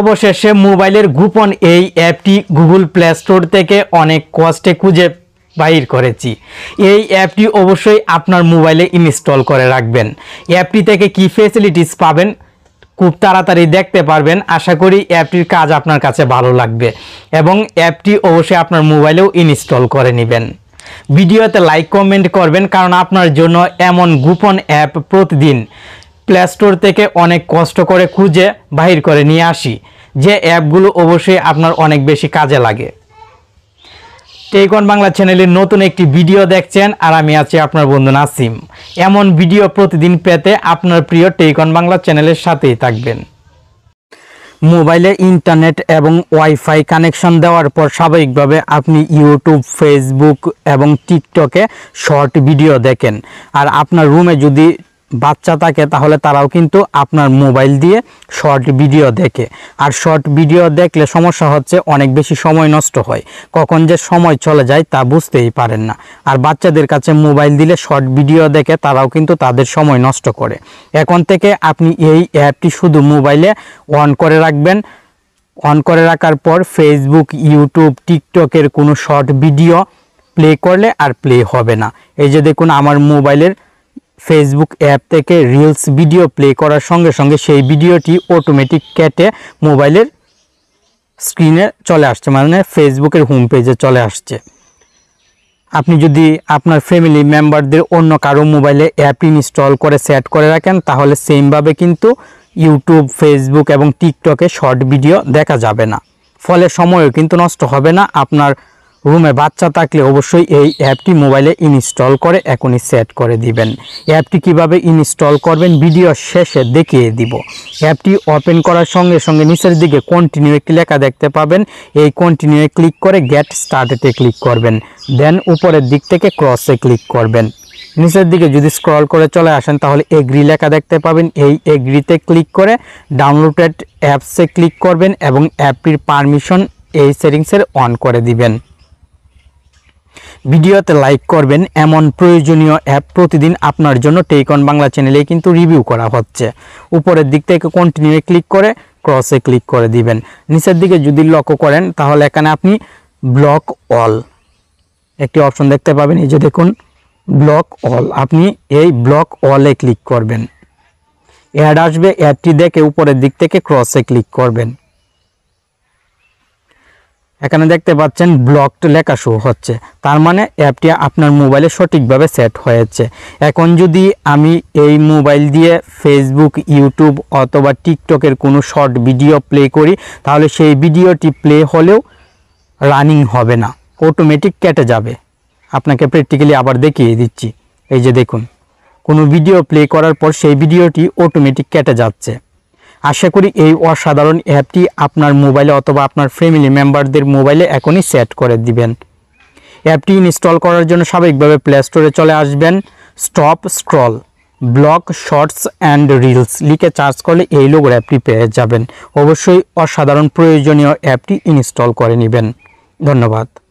অবশেষে মোবাইলের গোপন এই অ্যাপটি গুগল প্লে স্টোর থেকে অনেক কষ্টে খুঁজে বাইর করেছি এই অ্যাপটি অবশ্যই আপনার মোবাইলে ইনস্টল করে রাখবেন অ্যাপটি থেকে কি ফেসিলিটিস পাবেন খুব তাড়াতাড়ি দেখতে পারবেন আশা করি অ্যাপটির কাজ আপনার কাছে ভালো লাগবে এবং অ্যাপটি অবশ্যই আপনার মোবাইলেও ইনস্টল করে নেবেন ভিডিওতে লাইক কমেন্ট করবেন কারণ আপনার জন্য এমন গোপন অ্যাপ প্রতিদিন প্লে স্টোর থেকে অনেক কষ্ট করে খুঁজে বাহির করে নিয়ে আসি যে অ্যাপগুলো অবশ্যই আপনার অনেক বেশি কাজে লাগে টেকন বাংলা চ্যানেলের নতুন একটি ভিডিও দেখছেন আর আমি আছি আপনার বন্ধু নাসিম এমন ভিডিও প্রতিদিন পেতে আপনার প্রিয় টেকন বাংলা চ্যানেলের সাথেই থাকবেন মোবাইলে ইন্টারনেট এবং ওয়াইফাই কানেকশন দেওয়ার পর স্বাভাবিকভাবে আপনি ইউটিউব ফেসবুক এবং টিকটকে শর্ট ভিডিও দেখেন আর আপনার রুমে যদি বাচ্চা থাকে তাহলে তারাও কিন্তু আপনার মোবাইল দিয়ে শর্ট ভিডিও দেখে আর শর্ট ভিডিও দেখলে সমস্যা হচ্ছে অনেক বেশি সময় নষ্ট হয় কখন যে সময় চলে যায় তা বুঝতেই পারেন না আর বাচ্চাদের কাছে মোবাইল দিলে শর্ট ভিডিও দেখে তারাও কিন্তু তাদের সময় নষ্ট করে এখন থেকে আপনি এই অ্যাপটি শুধু মোবাইলে অন করে রাখবেন অন করে রাখার পর ফেসবুক ইউটিউব টিকটকের কোনো শর্ট ভিডিও প্লে করলে আর প্লে হবে না এই যে দেখুন আমার মোবাইলের ফেসবুক অ্যাপ থেকে রিলস ভিডিও প্লে করার সঙ্গে সঙ্গে সেই ভিডিওটি অটোমেটিক কেটে মোবাইলের স্ক্রিনে চলে আসছে মানে ফেসবুকের হোম পেজে চলে আসছে আপনি যদি আপনার ফ্যামিলি মেম্বারদের অন্য কারো মোবাইলে অ্যাপ ইনস্টল করে সেট করে রাখেন তাহলে সেমভাবে কিন্তু ইউটিউব ফেসবুক এবং টিকটকে শর্ট ভিডিও দেখা যাবে না ফলে সময়ও কিন্তু নষ্ট হবে না আপনার রুমে বাচ্চা থাকলে অবশ্যই এই অ্যাপটি মোবাইলে ইনস্টল করে এখনই সেট করে দিবেন অ্যাপটি কিভাবে ইনস্টল করবেন ভিডিও শেষে দেখিয়ে দিব অ্যাপটি ওপেন করার সঙ্গে সঙ্গে নিচের দিকে কন্টিনিউ একটি লেখা দেখতে পাবেন এই কন্টিনিউ ক্লিক করে গেট স্টার্টেতে ক্লিক করবেন দেন উপরের দিক থেকে ক্রসে ক্লিক করবেন নিচের দিকে যদি স্ক্রল করে চলে আসেন তাহলে এগ্রি লেখা দেখতে পাবেন এই এগ্রিতে ক্লিক করে ডাউনলোডেড অ্যাপসে ক্লিক করবেন এবং অ্যাপটির পারমিশন এই সেটিংসের অন করে দিবেন ভিডিওতে লাইক করবেন এমন প্রয়োজনীয় অ্যাপ প্রতিদিন আপনার জন্য টেকন বাংলা চ্যানেলে কিন্তু রিভিউ করা হচ্ছে উপরের দিক থেকে কন্টিনিউয়ে ক্লিক করে ক্রসে ক্লিক করে দিবেন নিচের দিকে যদি লক্ষ্য করেন তাহলে এখানে আপনি ব্লক অল একটি অপশন দেখতে পাবেন এই যে দেখুন ব্লক অল আপনি এই ব্লক অলে ক্লিক করবেন অ্যাড আসবে অ্যাডটি দেখে উপরের দিক থেকে ক্রসে ক্লিক করবেন এখানে দেখতে পাচ্ছেন ব্লকড লেখা শো হচ্ছে তার মানে অ্যাপটি আপনার মোবাইলে সঠিকভাবে সেট হয়েছে এখন যদি আমি এই মোবাইল দিয়ে ফেসবুক ইউটিউব অথবা টিকটকের কোনো শর্ট ভিডিও প্লে করি তাহলে সেই ভিডিওটি প্লে হলেও রানিং হবে না অটোমেটিক কেটে যাবে আপনাকে প্র্যাকটিক্যালি আবার দেখিয়ে দিচ্ছি এই যে দেখুন কোনো ভিডিও প্লে করার পর সেই ভিডিওটি অটোমেটিক কেটে যাচ্ছে আশা করি এই অসাধারণ অ্যাপটি আপনার মোবাইলে অথবা আপনার ফ্যামিলি মেম্বারদের মোবাইলে এখনই সেট করে দিবেন অ্যাপটি ইনস্টল করার জন্য স্বাভাবিকভাবে প্লে স্টোরে চলে আসবেন stop scroll blog shorts and reels লিখে চার্জ করলে এই লোগোর অ্যাপটি পেয়ে যাবেন অবশ্যই অসাধারণ প্রয়োজনীয় অ্যাপটি ইনস্টল করে নেবেন ধন্যবাদ